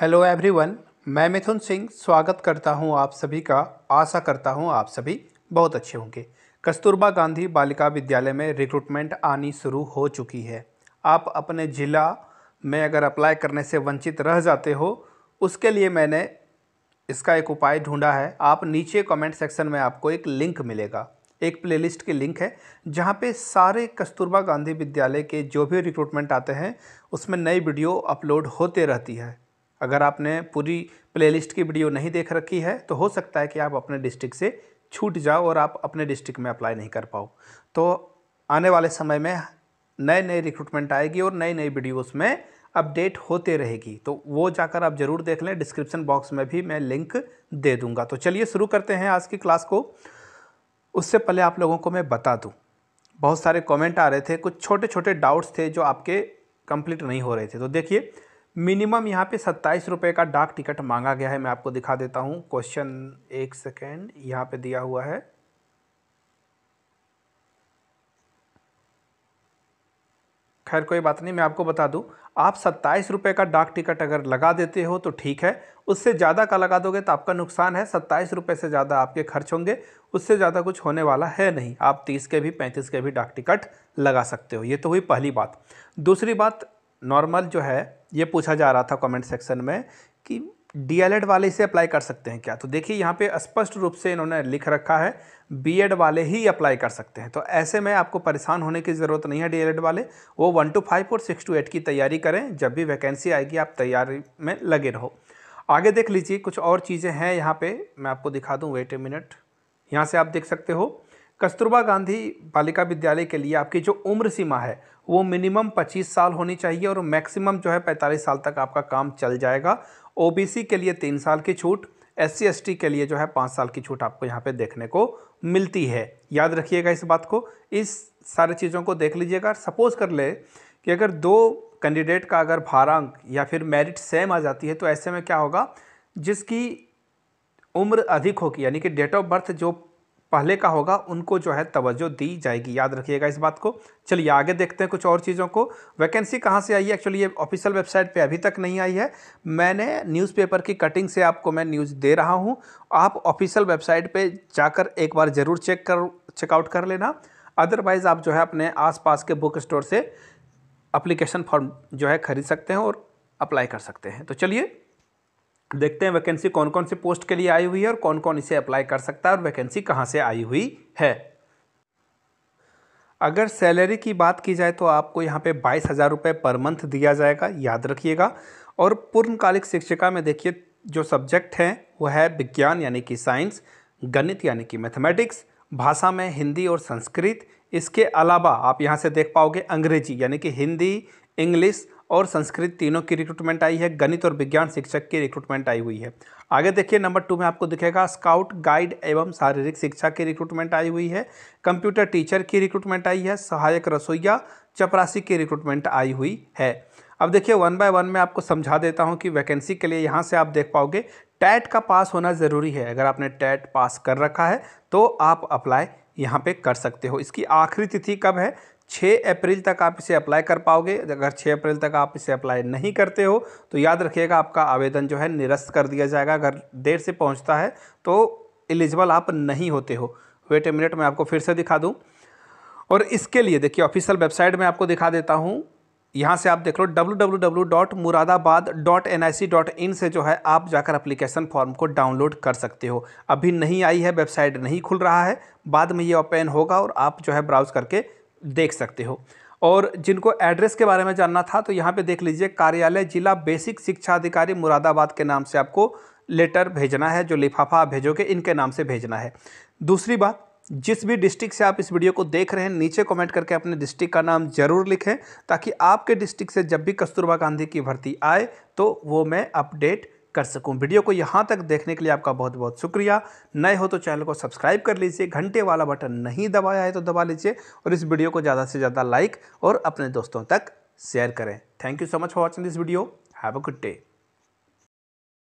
hello everyone मैं मिथुन सिंह स्वागत करता हूं आप सभी का आशा करता हूं आप सभी बहुत अच्छे होंगे कस्तूरबा गांधी बालिका विद्यालय में रिक्रूटमेंट आनी शुरू हो चुकी है आप अपने ज़िला में अगर अप्लाई करने से वंचित रह जाते हो उसके लिए मैंने इसका एक उपाय ढूंढा है आप नीचे कमेंट सेक्शन में आपको एक लिंक मिलेगा एक प्लेलिस्ट की लिंक है जहाँ पे सारे कस्तूरबा गांधी विद्यालय के जो भी रिक्रूटमेंट आते हैं उसमें नई वीडियो अपलोड होते रहती है अगर आपने पूरी प्लेलिस्ट की वीडियो नहीं देख रखी है तो हो सकता है कि आप अपने डिस्ट्रिक्ट से छूट जाओ और आप अपने डिस्ट्रिक्ट में अप्लाई नहीं कर पाओ तो आने वाले समय में नए नए रिक्रूटमेंट आएगी और नई नई वीडियोस में अपडेट होते रहेगी तो वो जाकर आप ज़रूर देख लें डिस्क्रिप्शन बॉक्स में भी मैं लिंक दे दूंगा तो चलिए शुरू करते हैं आज की क्लास को उससे पहले आप लोगों को मैं बता दूँ बहुत सारे कॉमेंट आ रहे थे कुछ छोटे छोटे डाउट्स थे जो आपके कंप्लीट नहीं हो रहे थे तो देखिए मिनिमम यहाँ पे सत्ताईस रुपये का डाक टिकट मांगा गया है मैं आपको दिखा देता हूँ क्वेश्चन एक सेकेंड यहाँ पे दिया हुआ है खैर कोई बात नहीं मैं आपको बता दूं आप सत्ताईस रुपये का डाक टिकट अगर लगा देते हो तो ठीक है उससे ज़्यादा का लगा दोगे तो आपका नुकसान है सत्ताईस रुपये से ज़्यादा आपके खर्च होंगे उससे ज़्यादा कुछ होने वाला है नहीं आप तीस के भी पैंतीस के भी डाक टिकट लगा सकते हो ये तो हुई पहली बात दूसरी बात नॉर्मल जो है ये पूछा जा रहा था कमेंट सेक्शन में कि डी वाले से अप्लाई कर सकते हैं क्या तो देखिए यहाँ पे स्पष्ट रूप से इन्होंने लिख रखा है बी वाले ही अप्लाई कर सकते हैं तो ऐसे में आपको परेशान होने की ज़रूरत नहीं है डी वाले वो वन टू फाइव और सिक्स टू एट की तैयारी करें जब भी वैकेंसी आएगी आप तैयारी में लगे रहो आगे देख लीजिए कुछ और चीज़ें हैं यहाँ पर मैं आपको दिखा दूँ वेट ए मिनट यहाँ से आप देख सकते हो कस्तूरबा गांधी बालिका विद्यालय के लिए आपकी जो उम्र सीमा है वो मिनिमम 25 साल होनी चाहिए और मैक्सिमम जो है 45 साल तक आपका काम चल जाएगा ओबीसी के लिए तीन साल की छूट एस सी के लिए जो है पाँच साल की छूट आपको यहाँ पे देखने को मिलती है याद रखिएगा इस बात को इस सारे चीज़ों को देख लीजिएगा सपोज़ कर ले कि अगर दो कैंडिडेट का अगर भारांक या फिर मेरिट सेम आ जाती है तो ऐसे में क्या होगा जिसकी उम्र अधिक होगी यानी कि डेट ऑफ बर्थ जो पहले का होगा उनको जो है तवज्जो दी जाएगी याद रखिएगा इस बात को चलिए आगे देखते हैं कुछ और चीज़ों को वैकेंसी कहाँ से आई है एक्चुअली ये ऑफिशियल वेबसाइट पे अभी तक नहीं आई है मैंने न्यूज़पेपर की कटिंग से आपको मैं न्यूज़ दे रहा हूँ आप ऑफिशियल वेबसाइट पे जाकर एक बार ज़रूर चेक कर चेकआउट कर लेना अदरवाइज़ आप जो है अपने आस के बुक स्टोर से अप्लीकेशन फॉर्म जो है खरीद सकते हैं और अप्लाई कर सकते हैं तो चलिए देखते हैं वैकेंसी कौन कौन सी पोस्ट के लिए आई हुई है और कौन कौन इसे अप्लाई कर सकता है और वैकेंसी कहाँ से आई हुई है अगर सैलरी की बात की जाए तो आपको यहाँ पे बाईस हज़ार रुपये पर मंथ दिया जाएगा याद रखिएगा और पूर्णकालिक शिक्षिका में देखिए जो सब्जेक्ट हैं वह है विज्ञान यानी कि साइंस गणित यानी कि मैथमेटिक्स भाषा में हिंदी और संस्कृत इसके अलावा आप यहाँ से देख पाओगे अंग्रेजी यानी कि हिंदी इंग्लिश और संस्कृत तीनों की रिक्रूटमेंट आई है गणित और विज्ञान शिक्षक की रिक्रूटमेंट आई हुई है आगे देखिए नंबर टू में आपको दिखेगा स्काउट गाइड एवं शारीरिक शिक्षा की रिक्रूटमेंट आई हुई है कंप्यूटर टीचर की रिक्रूटमेंट आई है सहायक रसोईया चपरासी की रिक्रूटमेंट आई हुई है अब देखिए वन बाय वन में आपको समझा देता हूँ कि वैकेंसी के लिए यहाँ से आप देख पाओगे टैट का पास होना ज़रूरी है अगर आपने टैट पास कर रखा है तो आप अप्लाई यहाँ पे कर सकते हो इसकी आखिरी तिथि कब है 6 अप्रैल तक आप इसे अप्लाई कर पाओगे अगर 6 अप्रैल तक आप इसे अप्लाई नहीं करते हो तो याद रखिएगा आपका आवेदन जो है निरस्त कर दिया जाएगा अगर देर से पहुंचता है तो एलिजिबल आप नहीं होते हो वेट ए मिनट मैं आपको फिर से दिखा दूँ और इसके लिए देखिए ऑफिशियल वेबसाइट में आपको दिखा देता हूँ यहाँ से आप देख लो www.muradabad.nic.in से जो है आप जाकर एप्लीकेशन फॉर्म को डाउनलोड कर सकते हो अभी नहीं आई है वेबसाइट नहीं खुल रहा है बाद में ये ओपन होगा और आप जो है ब्राउज़ करके देख सकते हो और जिनको एड्रेस के बारे में जानना था तो यहाँ पे देख लीजिए कार्यालय जिला बेसिक शिक्षा अधिकारी मुरादाबाद के नाम से आपको लेटर भेजना है जो लिफाफा आप भेजोगे इनके नाम से भेजना है दूसरी बात जिस भी डिस्ट्रिक्ट से आप इस वीडियो को देख रहे हैं नीचे कमेंट करके अपने डिस्ट्रिक्ट का नाम जरूर लिखें ताकि आपके डिस्ट्रिक्ट से जब भी कस्तूरबा गांधी की भर्ती आए तो वो मैं अपडेट कर सकूं वीडियो को यहाँ तक देखने के लिए आपका बहुत बहुत शुक्रिया नए हो तो चैनल को सब्सक्राइब कर लीजिए घंटे वाला बटन नहीं दबाया है तो दबा लीजिए और इस वीडियो को ज़्यादा से ज़्यादा लाइक और अपने दोस्तों तक शेयर करें thank you so much for watching this video have a good day